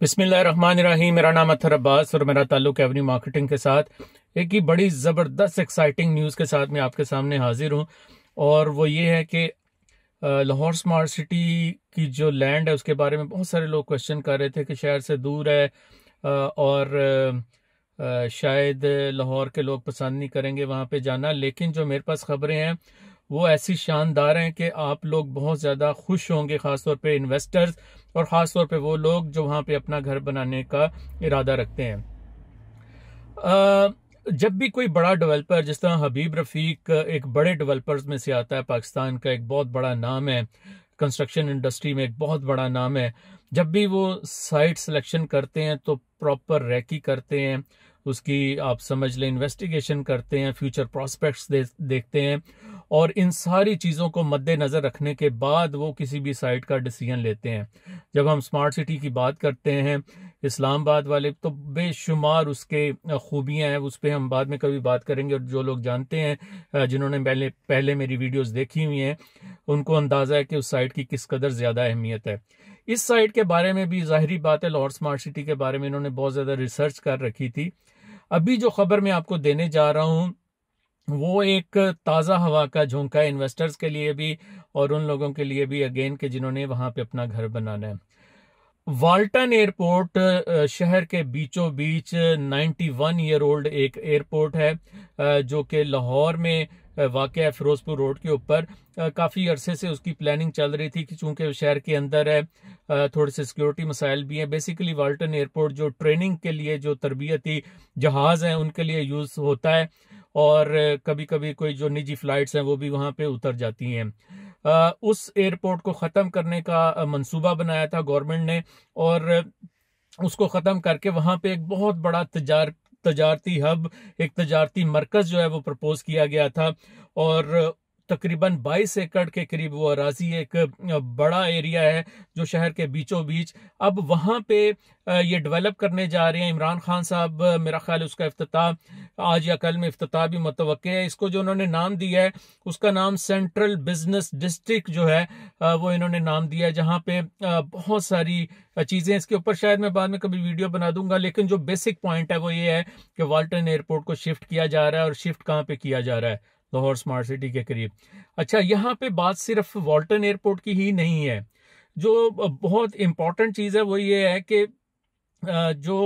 बिस्मिल्लाहिर्रहमानिर्रहीम मेरा नाम अथर अब्बास और मेरा ताल्लुक एवन्यू मार्केटिंग के साथ एक ही बड़ी ज़बरदस्त एक्साइटिंग न्यूज़ के साथ मैं आपके सामने हाजिर हूँ और वो ये है कि लाहौर स्मार्ट सिटी की जो लैंड है उसके बारे में बहुत सारे लोग क्वेश्चन कर रहे थे कि शहर से दूर है और शायद लाहौर के लोग पसंद नहीं करेंगे वहाँ पे जाना लेकिन जो मेरे पास खबरें हैं वो ऐसी शानदार हैं कि आप लोग बहुत ज़्यादा खुश होंगे ख़ासतौर पे इन्वेस्टर्स और ख़ासतौर पे वो लोग जो वहाँ पे अपना घर बनाने का इरादा रखते हैं आ, जब भी कोई बड़ा डेवलपर जिस तरह हबीब रफ़ीक एक बड़े डेवलपर्स में से आता है पाकिस्तान का एक बहुत बड़ा नाम है कंस्ट्रक्शन इंडस्ट्री में एक बहुत बड़ा नाम है जब भी वो साइट सिलेक्शन करते हैं तो प्रॉपर रैकी करते हैं उसकी आप समझ लें इन्वेस्टिगेशन करते हैं फ्यूचर प्रॉस्पेक्ट्स दे, देखते हैं और इन सारी चीज़ों को मद्देनज़र रखने के बाद वो किसी भी साइट का डिसीजन लेते हैं जब हम स्मार्ट सिटी की बात करते हैं इस्लामाबाद वाले तो बेशुमार उसके खूबियाँ हैं उस पर हम बाद में कभी बात करेंगे और जो लोग जानते हैं जिन्होंने पहले पहले मेरी वीडियोस देखी हुई हैं उनको अंदाज़ा है कि उस साइट की किस कदर ज़्यादा अहमियत है इस साइट के बारे में भी ज़ाहरी बात है लाहौर स्मार्ट सिटी के बारे में इन्होंने बहुत ज़्यादा रिसर्च कर रखी थी अभी जो खबर मैं आपको देने जा रहा हूँ वो एक ताज़ा हवा का झोंका है इन्वेस्टर्स के लिए भी और उन लोगों के लिए भी अगेन के जिन्होंने वहाँ पे अपना घर बनाना है वाल्टन एयरपोर्ट शहर के बीचों बीच 91 ईयर ओल्ड एक एयरपोर्ट है जो कि लाहौर में वाक़ है फ़िरोज़पुर रोड के ऊपर काफ़ी अरसे से उसकी प्लानिंग चल रही थी कि चूँकि शहर के अंदर है थोड़े से सिक्योरिटी मसाइल भी हैं बेसिकली वाल्टन एयरपोर्ट जो ट्रेनिंग के लिए जो तरबियती जहाज़ हैं उनके लिए यूज़ होता है और कभी कभी कोई जो निजी फ़्लाइट्स हैं वो भी वहाँ पर उतर जाती हैं उस एयरपोर्ट को ख़त्म करने का मनसूबा बनाया था गवर्नमेंट ने और उसको ख़त्म करके वहाँ पे एक बहुत बड़ा तजार तजारती हब एक तजारती मरकज़ जो है वो प्रपोज किया गया था और तकरीबन 22 एकड़ के करीब वो अराजी एक बड़ा एरिया है जो शहर के बीचों बीच अब वहाँ पे ये डेवलप करने जा रहे हैं इमरान खान साहब मेरा ख्याल उसका अफ्ताह आज या कल में अफ्ताह भी है इसको जो उन्होंने नाम दिया है उसका नाम सेंट्रल बिजनेस डिस्ट्रिक्ट जो है वो इन्होंने नाम दिया है जहाँ पे बहुत सारी चीज़ें इसके ऊपर शायद मैं बाद में कभी वीडियो बना दूंगा लेकिन जो बेसिक पॉइंट है वो ये है कि वाल्टन एयरपोर्ट को शिफ्ट किया जा रहा है और शिफ्ट कहाँ पर किया जा रहा है लाहौर स्मार्ट सिटी के करीब अच्छा यहाँ पर बात सिर्फ वाल्टन एयरपोर्ट की ही नहीं है जो बहुत इम्पॉर्टेंट चीज़ है वो ये है कि जो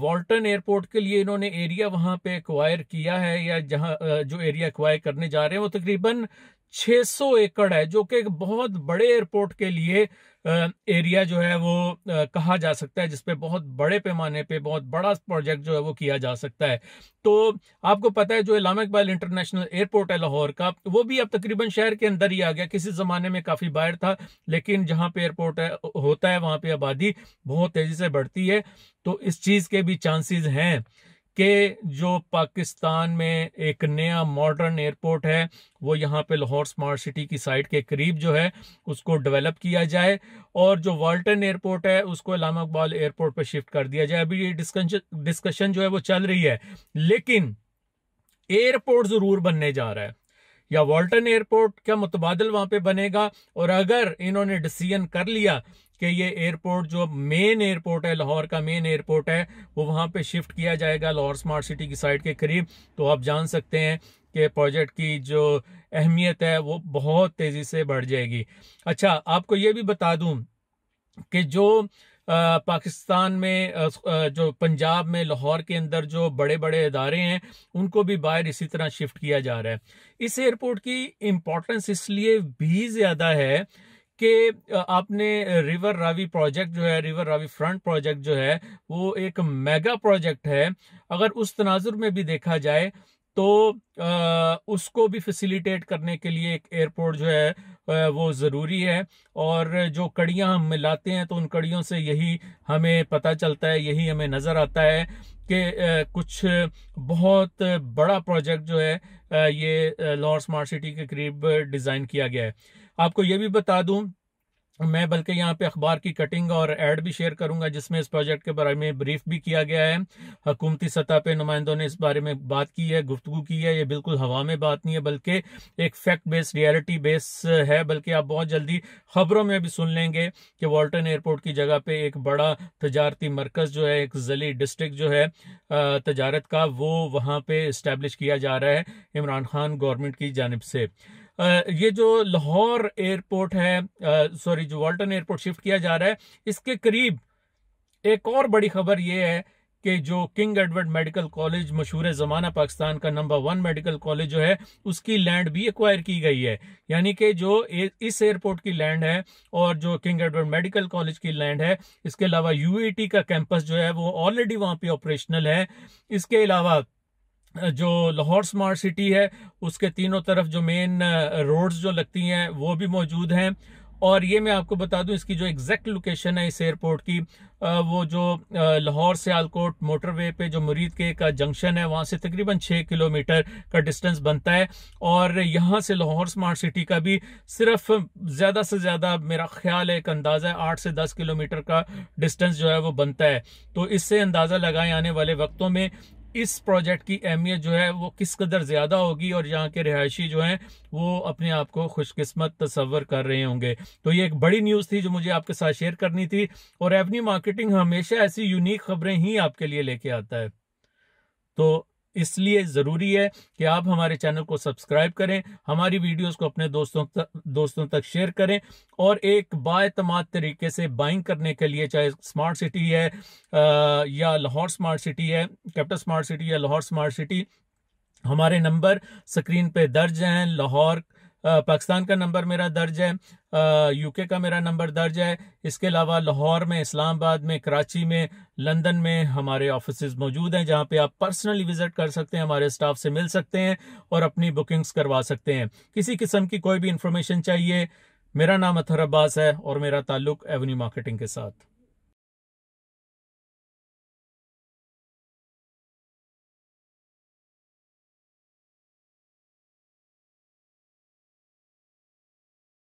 वॉल्टन एयरपोर्ट के लिए इन्होंने एरिया वहां पे एक्वायर किया है या जहां जो एरिया एक्वायर करने जा रहे हैं वो तकरीबन 600 एकड़ है जो कि एक बहुत बड़े एयरपोर्ट के लिए एरिया जो है वो कहा जा सकता है जिसपे बहुत बड़े पैमाने पे बहुत बड़ा प्रोजेक्ट जो है वो किया जा सकता है तो आपको पता है जो इलाम इकबाल इंटरनेशनल एयरपोर्ट है लाहौर का वो भी अब तकरीबन शहर के अंदर ही आ गया किसी ज़माने में काफ़ी बाहर था लेकिन जहाँ पे एयरपोर्ट है, होता है वहां पे आबादी बहुत तेज़ी से बढ़ती है तो इस चीज़ के भी चांसेस हैं कि जो पाकिस्तान में एक नया मॉडर्न एयरपोर्ट है वो यहाँ पे लाहौर स्मार्ट सिटी की साइड के करीब जो है उसको डेवलप किया जाए और जो वाल्टन एयरपोर्ट है उसको इलामा इकबाल एयरपोर्ट पर शिफ्ट कर दिया जाए अभी ये डिस्कशन जो है वो चल रही है लेकिन एयरपोर्ट ज़रूर बनने जा रहा है या वाल्टन एयरपोर्ट क्या मुतबादल वहाँ पे बनेगा और अगर इन्होंने डिसीजन कर लिया कि ये एयरपोर्ट जो मेन एयरपोर्ट है लाहौर का मेन एयरपोर्ट है वो वहाँ पे शिफ्ट किया जाएगा लाहौर स्मार्ट सिटी की साइड के करीब तो आप जान सकते हैं कि प्रोजेक्ट की जो अहमियत है वो बहुत तेज़ी से बढ़ जाएगी अच्छा आपको ये भी बता दूं कि जो पाकिस्तान में जो पंजाब में लाहौर के अंदर जो बड़े बड़े इदारे हैं उनको भी बाहर इसी तरह शिफ्ट किया जा रहा है इस एयरपोर्ट की इम्पोर्टेंस इसलिए भी ज़्यादा है कि आपने रिवर रावी प्रोजेक्ट जो है रिवर रावी फ्रंट प्रोजेक्ट जो है वो एक मेगा प्रोजेक्ट है अगर उस तनाजुर में भी देखा जाए तो उसको भी फैसिलिटेट करने के लिए एक एयरपोर्ट जो है वो ज़रूरी है और जो कड़ियाँ हम मिलाते हैं तो उन कड़ियों से यही हमें पता चलता है यही हमें नज़र आता है कि कुछ बहुत बड़ा प्रोजेक्ट जो है ये लॉर्ड स्मार्ट सिटी के करीब डिज़ाइन किया गया है आपको ये भी बता दूं मैं बल्कि यहाँ पे अखबार की कटिंग और एड भी शेयर करूंगा जिसमें इस प्रोजेक्ट के बारे में ब्रीफ भी किया गया है हकूमती सतह पे नुमाइंदों ने इस बारे में बात की है गुफ्तगू की है ये बिल्कुल हवा में बात नहीं है बल्कि एक फैक्ट बेस्ड रियलिटी बेस है बल्कि आप बहुत जल्दी खबरों में भी सुन लेंगे कि वॉल्टन एयरपोर्ट की जगह पे एक बड़ा तजारती मरकज़ जो है एक जली डिस्ट्रिक्ट जो है तजारत का वो वहां पर इस्टेब्लिश किया जा रहा है इमरान खान गवर्नमेंट की जानब से ये जो लाहौर एयरपोर्ट है सॉरी जो वाल्टन एयरपोर्ट शिफ्ट किया जा रहा है इसके करीब एक और बड़ी खबर ये है कि जो किंग एडवर्ड मेडिकल कॉलेज मशहूर ज़माना पाकिस्तान का नंबर वन मेडिकल कॉलेज जो है उसकी लैंड भी एक्वायर की गई है यानी कि जो इस एयरपोर्ट की लैंड है और जो किंग एडवर्ड मेडिकल कॉलेज की लैंड है इसके अलावा यूएटी का कैंपस जो है वो ऑलरेडी वहाँ पे ऑपरेशनल है इसके अलावा जो लाहौर स्मार्ट सिटी है उसके तीनों तरफ जो मेन रोड्स जो लगती हैं वो भी मौजूद हैं और ये मैं आपको बता दूं इसकी जो एग्जैक्ट लोकेशन है इस एयरपोर्ट की वो जो लाहौर से आलकोट मोटरवे पे जो मुरीद के का जंक्शन है वहाँ से तकरीबन छः किलोमीटर का डिस्टेंस बनता है और यहाँ से लाहौर स्मार्ट सिटी का भी सिर्फ ज़्यादा से ज़्यादा मेरा ख्याल है एक अंदाज़ा है आठ से दस किलोमीटर का डिस्टेंस जो है वो बनता है तो इससे अंदाज़ा लगाए आने वाले वक्तों में इस प्रोजेक्ट की अहमियत जो है वो किस कदर ज़्यादा होगी और यहाँ के रिहायशी जो हैं वो अपने आप को खुशकस्मत तस्वर कर रहे होंगे तो ये एक बड़ी न्यूज़ थी जो मुझे आपके साथ शेयर करनी थी और एवनी मार्केटिंग हमेशा ऐसी यूनिक खबरें ही आपके लिए लेके आता है तो इसलिए ज़रूरी है कि आप हमारे चैनल को सब्सक्राइब करें हमारी वीडियोस को अपने दोस्तों तक दोस्तों तक शेयर करें और एक बातमाद तरीके से बाइंग करने के लिए चाहे स्मार्ट सिटी है या लाहौर स्मार्ट सिटी है कैपिटल स्मार्ट सिटी या लाहौर स्मार्ट सिटी हमारे नंबर स्क्रीन पे दर्ज हैं लाहौर पाकिस्तान का नंबर मेरा दर्ज है यूके का मेरा नंबर दर्ज है इसके अलावा लाहौर में इस्लामाबाद में कराची में लंदन में हमारे ऑफिस मौजूद हैं जहाँ पे आप पर्सनली विजिट कर सकते हैं हमारे स्टाफ से मिल सकते हैं और अपनी बुकिंग्स करवा सकते हैं किसी किस्म की कोई भी इंफॉर्मेशन चाहिए मेरा नाम अथर अब्बास है और मेरा ताल्लुक एवन्यू मार्केटिंग के साथ